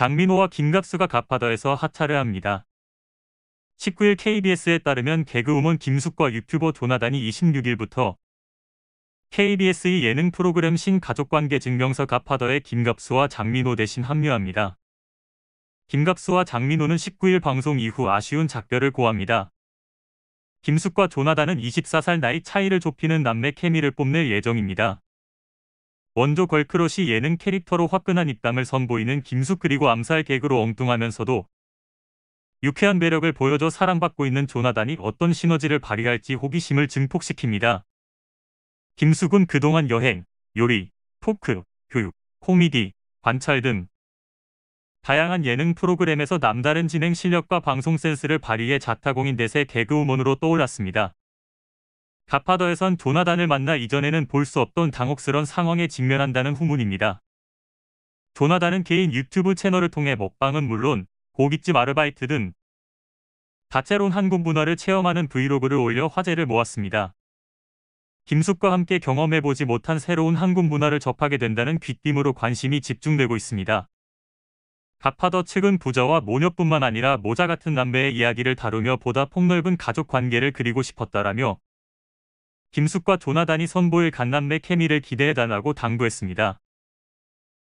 장민호와 김갑수가 갑파더에서 하차를 합니다. 19일 KBS에 따르면 개그우먼 김숙과 유튜버 조나단이 26일부터 KBS의 예능 프로그램 신가족관계 증명서 갑파더에 김갑수와 장민호 대신 합류합니다. 김갑수와 장민호는 19일 방송 이후 아쉬운 작별을 고합니다. 김숙과 조나단은 24살 나이 차이를 좁히는 남매 케미를 뽐낼 예정입니다. 원조 걸크러시 예능 캐릭터로 화끈한 입담을 선보이는 김숙 그리고 암살 개그로 엉뚱하면서도 유쾌한 매력을 보여줘 사랑받고 있는 조나단이 어떤 시너지를 발휘할지 호기심을 증폭시킵니다. 김숙은 그동안 여행, 요리, 토크, 교육, 코미디, 관찰 등 다양한 예능 프로그램에서 남다른 진행 실력과 방송 센스를 발휘해 자타공인 대세 개그우먼으로 떠올랐습니다. 가파더에선 조나단을 만나 이전에는 볼 수 없던 당혹스런 상황에 직면한다는 후문입니다. 조나단은 개인 유튜브 채널을 통해 먹방은 물론 고깃집 아르바이트 등 다채로운 한국 문화를 체험하는 브이로그를 올려 화제를 모았습니다. 김숙과 함께 경험해보지 못한 새로운 한국 문화를 접하게 된다는 귀띔으로 관심이 집중되고 있습니다. 가파더 측은 부자와 모녀뿐만 아니라 모자 같은 남매의 이야기를 다루며 보다 폭넓은 가족 관계를 그리고 싶었다라며 김숙과 조나단이 선보일 간남매 케미를 기대해달라고 당부했습니다.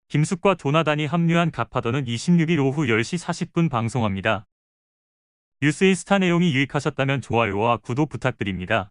김숙과 조나단이 합류한 가파더는 26일 오후 10시 40분 방송합니다. 뉴스인스타 내용이 유익하셨다면 좋아요와 구독 부탁드립니다.